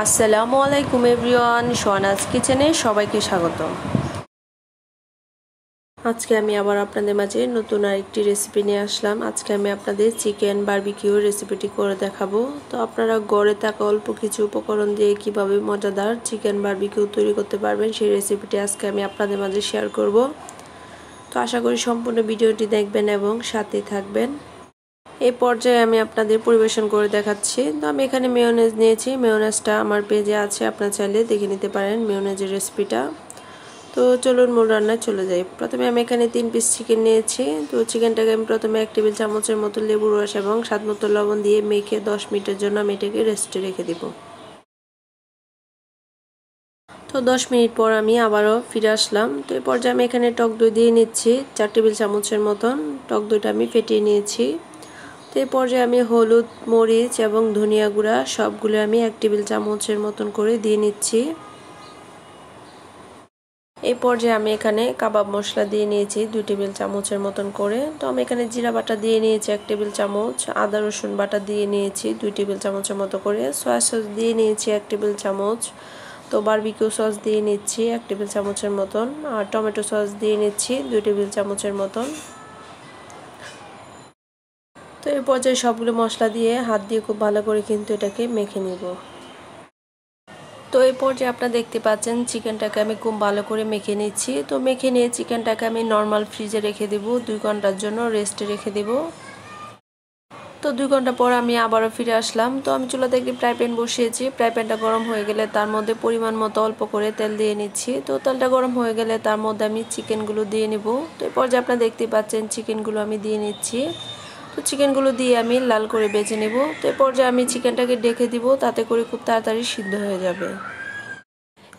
আসসালামু আলাইকুম এভরিওয়ান সোয়ানাজ কিচেনে সবাইকে স্বাগত আজকে আমি আবার আপনাদের মাঝে নতুন আরেকটি রেসিপি নিয়ে আসলাম আজকে আমি আপনাদের চিকেন বার্বিকিউ রেসিপিটি করে দেখাবো তো আপনারা গড়ে থাকা অল্প কিছু উপকরণ দিয়ে কিভাবে মজাদার চিকেন বার্বিকিউ তৈরি করতে পারবেন সেই রেসিপিটি আজকে আমি আপনাদের মাঝে শেয়ার করব তো আশা করি সম্পূর্ণ ভিডিওটি দেখবেন এবং সাথে থাকবেন এই পর্যায়ে আমি আপনাদের পরিবেশন করে দেখাচ্ছি তো আমি এখানে মেয়োনেজ নিয়েছি মেয়োনেজটা আমার পেজে আছে আপনার চাইলে দেখে নিতে পারেন মেয়োনেজের রেসিপিটা তো চলুন মূল রান্নায় চলে যাই প্রথমে আমি এখানে তিন পিস চিকেন নিয়েছি তো চিকেনটাকে আমি প্রথমে এক টেবিল চামচের মতো লেবুর রস এবং স্বাদ মতো লবণ দিয়ে মেখে দশ মিনিটের জন্য আমি এটাকে রেস্টে রেখে দেবো তো দশ মিনিট পর আমি আবারও ফিরে আসলাম তো এরপর পর্যায়ে আমি এখানে টক দই দিয়ে নিচ্ছি চার টেবিল চামচের মতন টক দইটা আমি ফেটিয়ে নিয়েছি তো এই পর্যায়ে আমি হলুদ মরিচ এবং ধনিয়া গুঁড়া সবগুলো আমি এক টেবিল চামচের মতন করে দিয়ে নিচ্ছি এই পর্যায়ে আমি এখানে কাবাব মশলা দিয়ে নিয়েছি দুই টেবিল চামচের মতন করে তো আমি এখানে জিরা বাটা দিয়ে নিয়েছি এক টেবিল চামচ আদা রসুন বাটা দিয়ে নিয়েছি দুই টেবিল চামচের মতো করে সয়া সস দিয়ে নিয়েছি এক টেবিল চামচ তো বারবিকিউ সস দিয়ে নিচ্ছি এক টেবিল চামচের মতন আর টমেটো সস দিয়ে নিচ্ছি দুই টেবিল চামচের মতন এই পর্যায়ে সবগুলো মশলা দিয়ে হাত দিয়ে খুব ভালো করে কিন্তু এটাকে মেখে নিব তো এই পর্যায়ে আপনারা দেখতে পাচ্ছেন চিকেনটাকে আমি খুব ভালো করে মেখে নিচ্ছি তো মেখে নিয়ে চিকেনটাকে আমি নর্মাল ফ্রিজে রেখে দেব দুই ঘন্টার জন্য রেস্টে রেখে দেব তো দুই ঘন্টা পর আমি আবারও ফিরে আসলাম তো আমি চুলাতে একটি ফ্রাই প্যান বসিয়েছি ফ্রাই প্যানটা গরম হয়ে গেলে তার মধ্যে পরিমাণ মতো অল্প করে তেল দিয়ে নিচ্ছি তো তেলটা গরম হয়ে গেলে তার মধ্যে আমি চিকেনগুলো দিয়ে নেব তো এরপর যে আপনারা দেখতে পাচ্ছেন চিকেনগুলো আমি দিয়ে নিচ্ছি তো চিকেনগুলো দিয়ে আমি লাল করে বেছে নেব তো এ পর্যায়ে আমি চিকেনটাকে ডেকে দিব তাতে করে খুব তাড়াতাড়ি সিদ্ধ হয়ে যাবে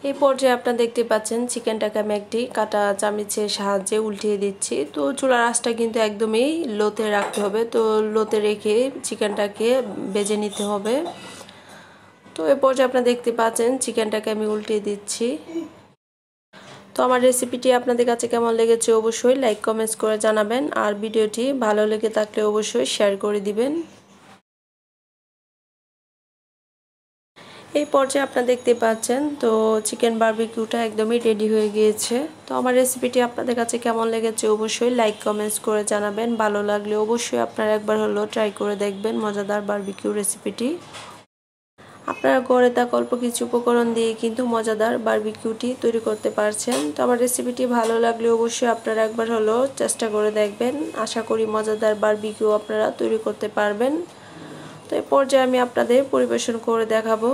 এই পর্যায়ে আপনারা দেখতে পাচ্ছেন চিকেনটাকে আমি একটি কাটা চামিচের সাহায্যে উল্টিয়ে দিচ্ছি তো চুলার আঁচটা কিন্তু একদমই লোতে রাখতে হবে তো লোতে রেখে চিকেনটাকে বেজে নিতে হবে তো এ পর্যায়ে আপনারা দেখতে পাচ্ছেন চিকেনটাকে আমি উল্টিয়ে দিচ্ছি তো আমার রেসিপিটি আপনাদের কাছে কেমন লেগেছে অবশ্যই লাইক কমেন্টস করে জানাবেন আর ভিডিওটি ভালো লেগে থাকলে অবশ্যই শেয়ার করে দিবেন এই পর্যায়ে আপনারা দেখতে পাচ্ছেন তো চিকেন বার্বিকিউটা একদমই রেডি হয়ে গিয়েছে তো আমার রেসিপিটি আপনাদের কাছে কেমন লেগেছে অবশ্যই লাইক কমেন্টস করে জানাবেন ভালো লাগলে অবশ্যই আপনারা একবার হলো ট্রাই করে দেখবেন মজাদার বার্বিকিউ রেসিপিটি আপনারা ঘরে তা অল্প কিছু উপকরণ দিয়ে কিন্তু মজাদার বারবিকিউটি তৈরি করতে পারছেন তো আমার রেসিপিটি ভালো লাগলে অবশ্যই আপনারা একবার হলো চেষ্টা করে দেখবেন আশা করি মজাদার বারবিকিউ আপনারা তৈরি করতে পারবেন তো এই পর্যায়ে আমি আপনাদের পরিবেশন করে দেখাবো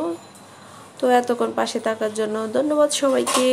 তো এতক্ষণ পাশে থাকার জন্য ধন্যবাদ সবাইকে